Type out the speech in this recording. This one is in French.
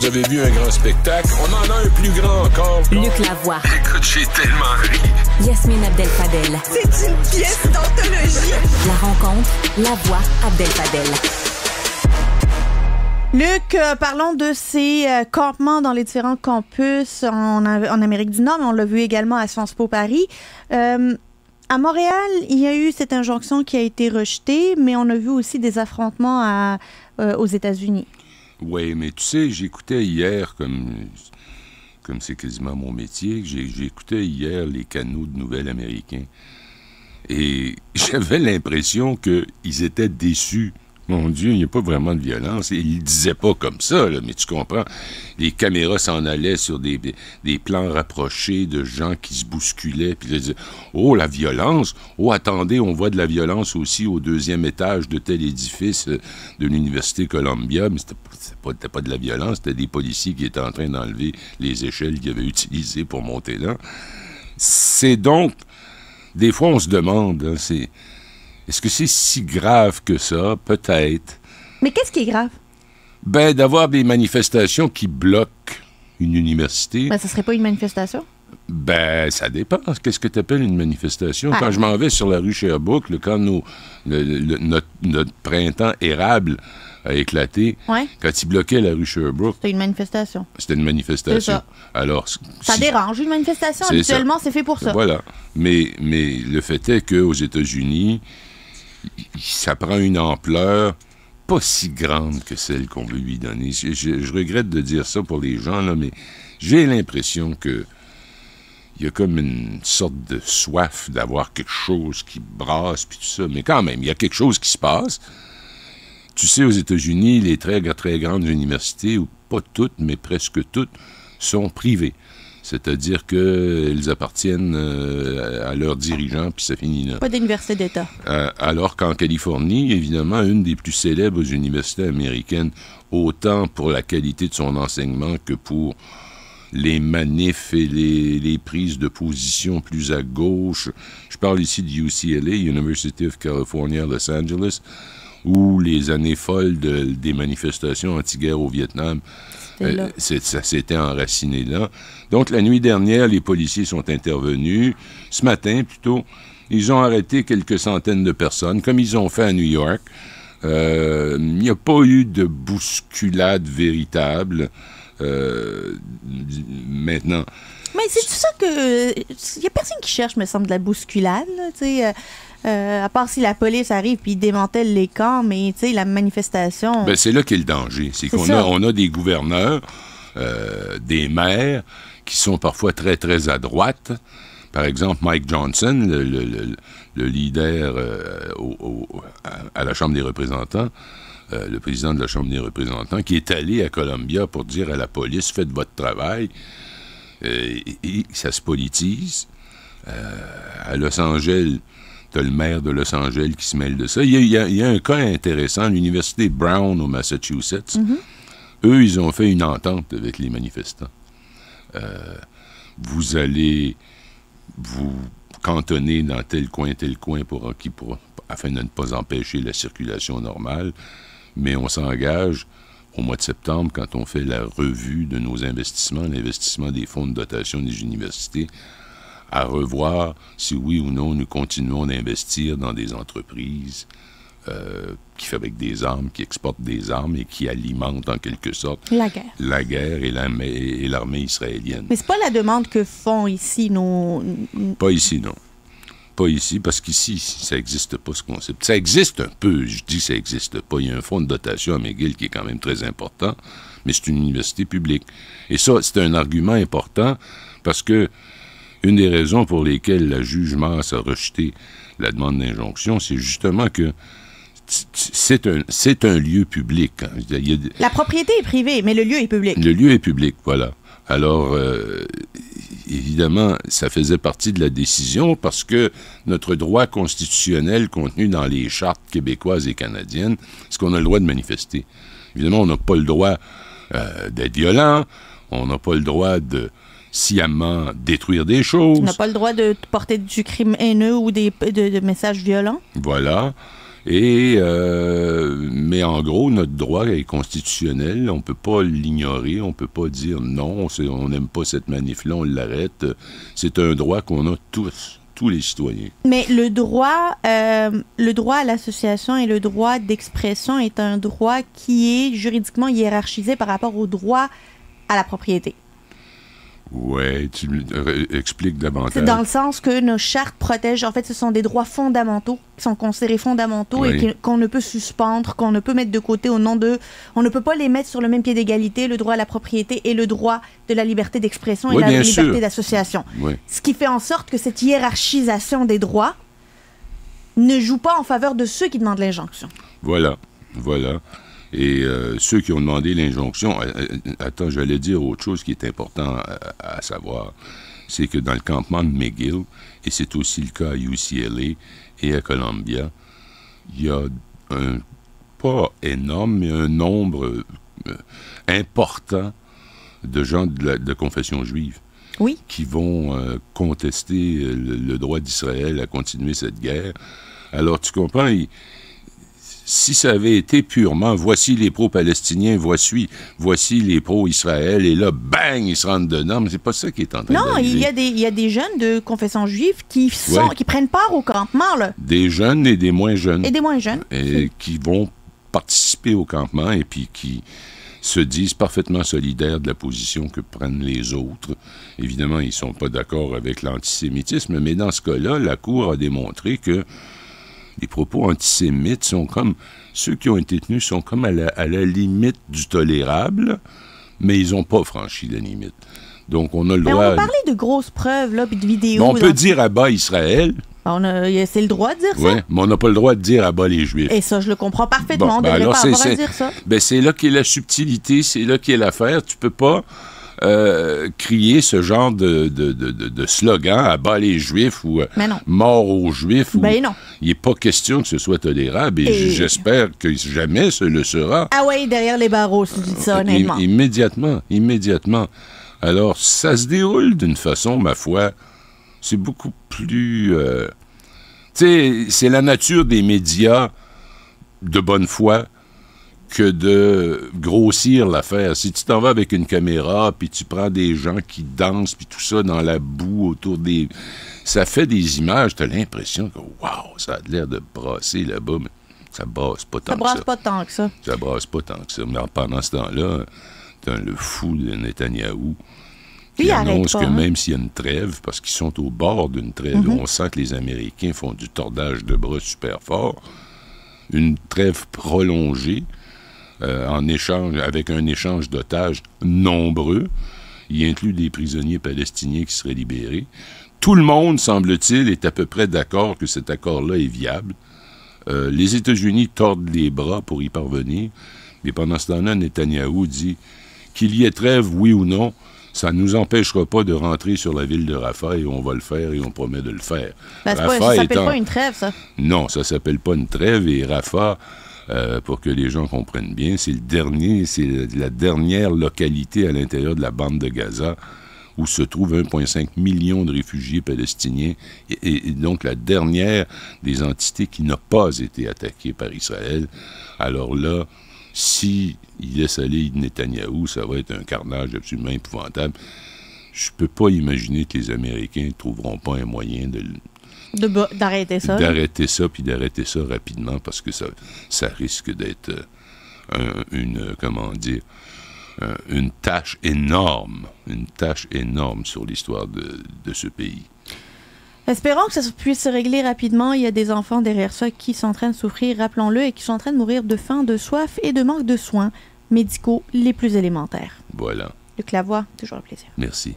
Vous avez vu un grand spectacle. On en a un plus grand encore. Luc Lavoie. Écoute, j'ai tellement ri. Yasmine Abdel-Fadel. C'est une pièce d'anthologie. La rencontre, la voix Abdel-Fadel. Luc, euh, parlons de ces euh, campements dans les différents campus en, Amérique du Nord, mais on l'a vu également à Sciences Po Paris. Euh, à Montréal, il y a eu cette injonction qui a été rejetée, mais on a vu aussi des affrontements aux États-Unis. Oui, mais tu sais, j'écoutais hier, comme comme c'est quasiment mon métier, j'écoutais hier les canaux de nouvelle américains. Et j'avais l'impression qu'ils étaient déçus mon Dieu, il n'y a pas vraiment de violence. Il ne disait pas comme ça, mais tu comprends. Les caméras s'en allaient sur des, plans rapprochés de gens qui se bousculaient, puis ils disaient Oh, la violence Oh, attendez, on voit de la violence aussi au deuxième étage de tel édifice euh, de l'Université Columbia. Mais c'était pas, pas de la violence, c'était des policiers qui étaient en train d'enlever les échelles qu'ils avaient utilisées pour monter là. C'est donc. Des fois, on se demande, hein, c'est est-ce que c'est si grave que ça? Peut-être. Mais qu'est-ce qui est grave? Ben, d'avoir des manifestations qui bloquent une université. Ben, ça serait pas une manifestation? Ben, ça dépend. Qu'est-ce que tu appelles une manifestation? Ah. Quand je m'en vais sur la rue Sherbrooke, quand le, notre, notre, printemps érable a éclaté, quand ils bloquaient la rue Sherbrooke... C'était une manifestation. C'était une manifestation. Ça. Alors... Ça dérange, une manifestation. Habituellement, c'est fait pour ça. Voilà. Mais, mais le fait est qu'aux États-Unis, ça prend une ampleur pas si grande que celle qu'on veut lui donner. Je, regrette de dire ça pour les gens, mais j'ai l'impression que il y a comme une sorte de soif d'avoir quelque chose qui brasse, puis tout ça. Mais quand même, il y a quelque chose qui se passe. Tu sais, aux États-Unis, les très grandes universités, ou pas toutes, mais presque toutes, sont privées. C'est-à-dire qu'elles appartiennent euh, à leurs dirigeants, puis ça finit là. Pas d'université d'État. Euh, alors qu'en Californie, évidemment, une des plus célèbres universités américaines, autant pour la qualité de son enseignement que pour les manifs et les prises de position plus à gauche. Je parle ici de UCLA, University of California, Los Angeles ou les années folles des manifestations anti-guerre au Vietnam. Euh, ça s'était enraciné là. Donc, la nuit dernière, les policiers sont intervenus. Ce matin, plutôt, ils ont arrêté quelques centaines de personnes, comme ils ont fait à New York. Euh, il n'y a pas eu de bousculade véritable. Euh, maintenant. Mais c'est tout ça que. Il n'y a personne qui cherche, me semble, de la bousculade. sais. Euh, à part si la police arrive puis démantèle les camps, mais tu sais, la manifestation. Ben, c'est là qu'est le danger. C'est qu'on a, on a des gouverneurs, euh, des maires, qui sont parfois très, très à droite. Par exemple, Mike Johnson, le, leader euh, à la Chambre des représentants, le président de la Chambre des représentants, qui est allé à Columbia pour dire à la police faites votre travail. et, ça se politise. à Los Angeles, le maire de Los Angeles qui se mêle de ça. Il y a, un cas intéressant. L'université Brown au Massachusetts, mhm. eux, ils ont fait une entente avec les manifestants. Euh, vous allez vous cantonner dans tel coin, tel coin, pour, pour, afin de ne pas empêcher la circulation normale, mais on s'engage au mois de septembre, quand on fait la revue de nos investissements, l'investissement des fonds de dotation des universités, à revoir si oui ou non nous continuons d'investir dans des entreprises euh, qui fabriquent des armes, qui exportent des armes et qui alimentent en quelque sorte la guerre, la guerre et, l'armée, israélienne. Mais n'est pas la demande que font ici nos... Pas ici, non. Pas ici, parce qu'ici, ça n'existe pas ce concept. Ça existe un peu, je dis ça n'existe pas. Il y a un fonds de dotation à McGill qui est quand même très important, mais c'est une université publique. Et ça, c'est un argument important parce que une des raisons pour lesquelles la juge a rejeté la demande d'injonction, c'est justement que c'est un, un lieu public. Hein. La propriété est privée, mais le lieu est public. Le lieu est public, voilà. Alors, euh, évidemment, ça faisait partie de la décision parce que notre droit constitutionnel contenu dans les chartes québécoises et canadiennes, c'est qu'on a le droit de manifester. Évidemment, on n'a pas le droit euh, d'être violent, on n'a pas le droit de, sciemment détruire des choses. On n'a pas le droit de porter du crime haineux ou de, messages violents. Voilà. Et euh, mais en gros, notre droit est constitutionnel. On ne peut pas l'ignorer. On ne peut pas dire non. On n'aime pas cette manif-là. On l'arrête. C'est un droit qu'on a tous, tous les citoyens. Mais le droit, euh, le droit à l'association et le droit d'expression est un droit qui est juridiquement hiérarchisé par rapport au droit à la propriété. Oui, tu expliques davantage. C'est dans le sens que nos chartes protègent, en fait, ce sont des droits fondamentaux qui sont considérés fondamentaux et qu'on ne peut suspendre, qu'on ne peut mettre de côté au nom de... On ne peut pas les mettre sur le même pied d'égalité, le droit à la propriété et le droit de la liberté d'expression et la liberté d'association. Ce qui fait en sorte que cette hiérarchisation des droits ne joue pas en faveur de ceux qui demandent l'injonction. Voilà, voilà. Et euh, ceux qui ont demandé l'injonction, euh, euh, attends, j'allais dire autre chose qui est important à, savoir, c'est que dans le campement de McGill, et c'est aussi le cas à UCLA et à Columbia, il y a un, pas énorme, mais un nombre important de gens de, confession juive. Oui. qui vont contester le, droit d'Israël à continuer cette guerre. Alors, tu comprends, si ça avait été purement voici les pro-palestiniens, voici, voici les pro-Israël, et là, bang, ils se rendent dedans, mais c'est pas ça qui est en train Non, il y, a des, il y a des jeunes de confession juive qui, sont, qui prennent part au campement. Là. Des jeunes et des moins jeunes. Et des moins jeunes. Et qui vont participer au campement et puis qui se disent parfaitement solidaires de la position que prennent les autres. Évidemment, ils ne sont pas d'accord avec l'antisémitisme, mais dans ce cas-là, la Cour a démontré que les propos antisémites sont comme, ceux qui ont été tenus sont comme à la, limite du tolérable, mais ils n'ont pas franchi la limite. Donc, on a le droit... droit. On a parlé de grosses preuves, là, puis de vidéos. on peut dire à bas Israël. c'est le droit de dire ça. Oui, mais on n'a pas le droit de dire à bas les Juifs. Et ça, je le comprends parfaitement. Bon, on ne ben pas dire ça. Ben, c'est là qu'est la subtilité, c'est là qu'est l'affaire. Tu peux pas euh, crier ce genre de, de, slogan à bas les Juifs ou euh, mort aux Juifs. ou... Ben non. Il n'est pas question que ce soit tolérable et, j'espère que jamais ce le sera. Ah oui, derrière les barreaux, si ça, euh, honnêtement. immédiatement, immédiatement. Alors, ça se déroule d'une façon, ma foi, c'est beaucoup plus... Tu sais, c'est la nature des médias de bonne foi que de grossir l'affaire. Si tu t'en vas avec une caméra, puis tu prends des gens qui dansent, puis tout ça dans la boue autour des... Ça fait des images, tu as l'impression que, waouh, ça a l'air de brasser là-bas, mais ça brasse pas tant que ça. Ça brasse pas tant que ça. Ça brasse pas tant que ça. Mais pendant ce temps-là, le fou de Netanyahou annonce que hein? même s'il y a une trêve, parce qu'ils sont au bord d'une trêve, mhm. on sent que les Américains font du tordage de bras super fort, une trêve prolongée, euh, en échange, avec un échange d'otages nombreux. Il inclut des prisonniers palestiniens qui seraient libérés. Tout le monde, semble-t-il, est à peu près d'accord que cet accord-là est viable. Euh, les États-Unis tordent les bras pour y parvenir. Mais pendant ce temps-là, Netanyahou dit qu'il y ait trêve, oui ou non, ça ne nous empêchera pas de rentrer sur la ville de Rafah et on va le faire et on promet de le faire. Ben, ça s'appelle pas une trêve, ça? Non, ça s'appelle pas une trêve et Rafah euh, pour que les gens comprennent bien. C'est le dernier, c'est la dernière localité à l'intérieur de la bande de Gaza où se trouvent 1,5 million de réfugiés palestiniens, et, donc la dernière des entités qui n'a pas été attaquée par Israël. Alors là, si il laisse aller Netanyahou, ça va être un carnage absolument épouvantable. Je ne peux pas imaginer que les Américains ne trouveront pas un moyen de, D'arrêter ça. D'arrêter ça, puis d'arrêter ça rapidement parce que ça, ça risque d'être euh, une, euh, comment dire, euh, une tâche énorme, une tâche énorme sur l'histoire de, de ce pays. Espérons que ça puisse se régler rapidement. Il y a des enfants derrière ça qui sont en train de souffrir, rappelons-le, et qui sont en train de mourir de faim, de soif et de manque de soins médicaux les plus élémentaires. Voilà. Luc Lavoie, toujours un plaisir. Merci.